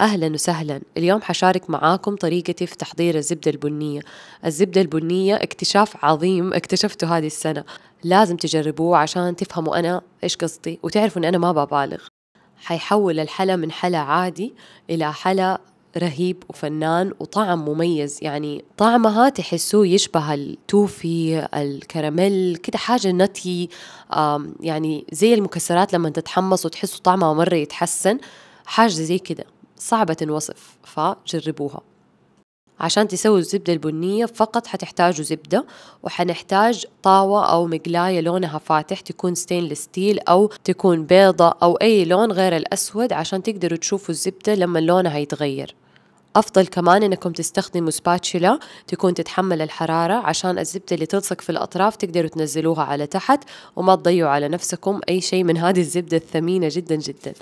أهلا وسهلا اليوم حشارك معاكم طريقتي في تحضير الزبدة البنية الزبدة البنية اكتشاف عظيم اكتشفته هذه السنة لازم تجربوه عشان تفهموا أنا إيش قصدي وتعرفوا أن أنا ما ببالغ حيحول الحلا من حلا عادي إلى حلا رهيب وفنان وطعم مميز يعني طعمها تحسوه يشبه التوفي الكراميل كده حاجة نتي يعني زي المكسرات لما تتحمص وتحسوا طعمها مرة يتحسن حاجة زي كده صعبة الوصف فجربوها عشان تسووا الزبدة البنية فقط حتحتاجوا زبدة وحنحتاج طاوة أو مقلاية لونها فاتح تكون ستينلس ستيل أو تكون بيضة أو أي لون غير الأسود عشان تقدروا تشوفوا الزبدة لما لونها يتغير أفضل كمان إنكم تستخدموا سباتشولا تكون تتحمل الحرارة عشان الزبدة اللي تلصق في الأطراف تقدروا تنزلوها على تحت وما تضيعوا على نفسكم أي شيء من هذه الزبدة الثمينة جدا جدا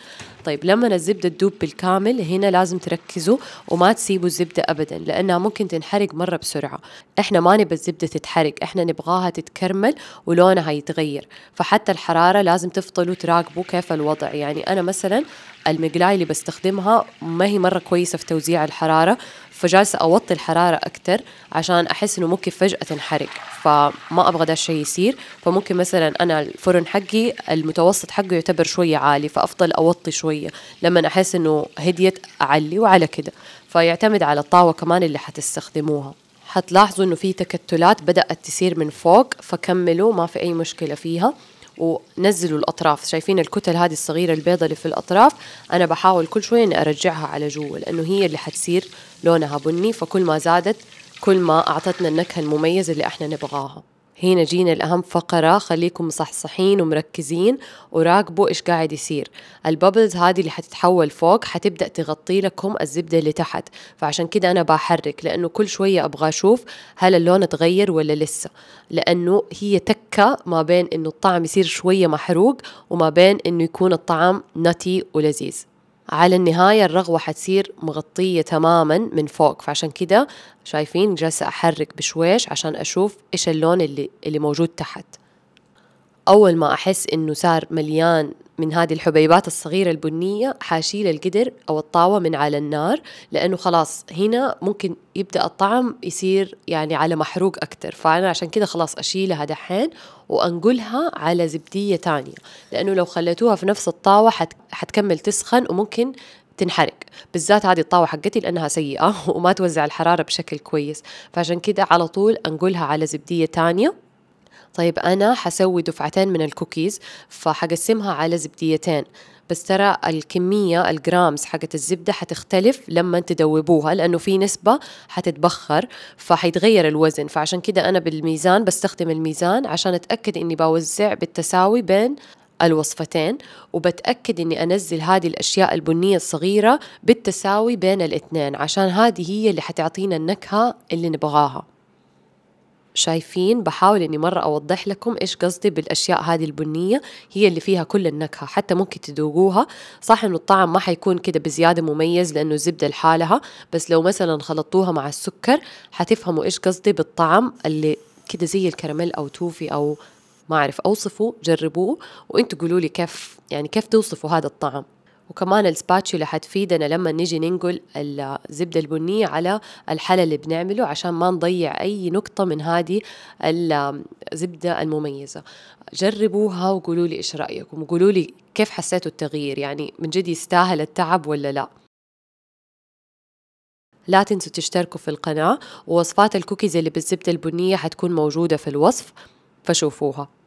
طيب لما الزبدة تدوب بالكامل هنا لازم تركزوا وما تسيبوا الزبدة أبدا لأنها ممكن تنحرق مرة بسرعة إحنا ما نبى الزبدة تتحرق إحنا نبغاها تتكرمل ولونها يتغير فحتى الحرارة لازم تفضلوا تراقبوا كيف الوضع يعني أنا مثلا المقلاية اللي بستخدمها ما هي مرة كويسة في توزيع الحرارة فجالسة أوطي الحرارة أكتر عشان أحس إنه ممكن فجأة تنحرق فما أبغى ده الشيء يصير فممكن مثلا أنا الفرن حقي المتوسط حقه يعتبر شوية عالي فأفضل أوطي شوية لما أحس إنه هديت أعلي وعلى كده فيعتمد على الطاوة كمان اللي حتستخدموها حتلاحظوا إنه في تكتلات بدأت تصير من فوق فكملوا ما في أي مشكلة فيها ونزلوا الاطراف شايفين الكتل هذه الصغيره البيضه اللي في الاطراف انا بحاول كل شويه اني ارجعها على جوا لانه هي اللي حتصير لونها بني فكل ما زادت كل ما اعطتنا النكهه المميزه اللي احنا نبغاها هنا جينا الأهم فقرة خليكم مصحصحين ومركزين وراقبوا إيش قاعد يصير الببلز هذه اللي حتتحول فوق حتبدأ تغطي لكم الزبدة اللي تحت فعشان كده أنا بحرك لأنه كل شوية أبغى أشوف هل اللون تغير ولا لسه لأنه هي تكة ما بين أنه الطعم يصير شوية محروق وما بين أنه يكون الطعم نتي ولذيذ على النهاية الرغوة حتصير مغطية تماما من فوق فعشان كده شايفين جالسة أحرك بشويش عشان أشوف إيش اللون اللي, اللي موجود تحت أول ما أحس إنه صار مليان من هذه الحبيبات الصغيرة البنية حاشيل القدر أو الطاوة من على النار لأنه خلاص هنا ممكن يبدأ الطعم يصير يعني على محروق أكتر فأنا عشان كده خلاص أشيلها دحين وأنقلها على زبدية تانية لأنه لو خليتوها في نفس الطاوة حت... حتكمل تسخن وممكن تنحرق بالذات هذه الطاوة حقتي لأنها سيئة وما توزع الحرارة بشكل كويس فعشان كده على طول أنقلها على زبدية تانية طيب أنا حسوي دفعتين من الكوكيز فحقسمها على زبديتين بس ترى الكمية الجرامز حقت الزبدة حتختلف لما تدوبوها لأنه في نسبة حتتبخر فحيتغير الوزن فعشان كده أنا بالميزان بستخدم الميزان عشان أتأكد إني بوزع بالتساوي بين الوصفتين وبتأكد إني أنزل هذه الأشياء البنية الصغيرة بالتساوي بين الاثنين عشان هذه هي اللي حتعطينا النكهة اللي نبغاها شايفين بحاول اني مره اوضح لكم ايش قصدي بالاشياء هذه البنيه هي اللي فيها كل النكهه حتى ممكن تذوقوها صح انه الطعم ما حيكون كده بزياده مميز لانه زبده لحالها بس لو مثلا خلطتوها مع السكر حتفهموا ايش قصدي بالطعم اللي كده زي الكراميل او توفي او ما اعرف اوصفه جربوه وانتوا قولوا لي كيف يعني كيف توصفوا هذا الطعم وكمان السباتشولا حتفيدنا لما نجي ننقل الزبدة البنية على الحلى اللي بنعمله عشان ما نضيع أي نقطة من هذه الزبدة المميزة جربوها وقولوا لي إيش رأيكم وقولوا لي كيف حسيتوا التغيير يعني من جد يستاهل التعب ولا لا لا تنسوا تشتركوا في القناة ووصفات الكوكيز اللي بالزبدة البنية حتكون موجودة في الوصف فشوفوها